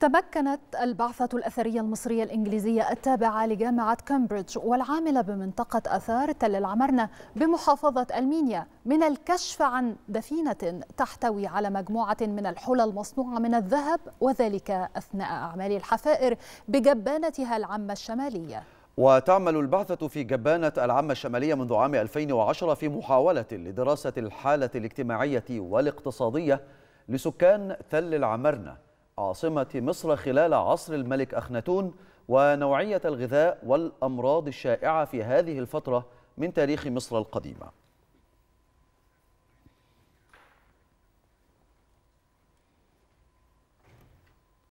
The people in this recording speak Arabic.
تمكنت البعثة الأثرية المصرية الإنجليزية التابعة لجامعة كامبريدج والعاملة بمنطقة أثار تل العمرنة بمحافظة المينيا من الكشف عن دفينة تحتوي على مجموعة من الحلى المصنوعة من الذهب وذلك أثناء أعمال الحفائر بجبانتها العامة الشمالية وتعمل البعثة في جبانة العامة الشمالية منذ عام 2010 في محاولة لدراسة الحالة الاجتماعية والاقتصادية لسكان تل العمرنة عاصمة مصر خلال عصر الملك أخناتون ونوعية الغذاء والأمراض الشائعة في هذه الفترة من تاريخ مصر القديمة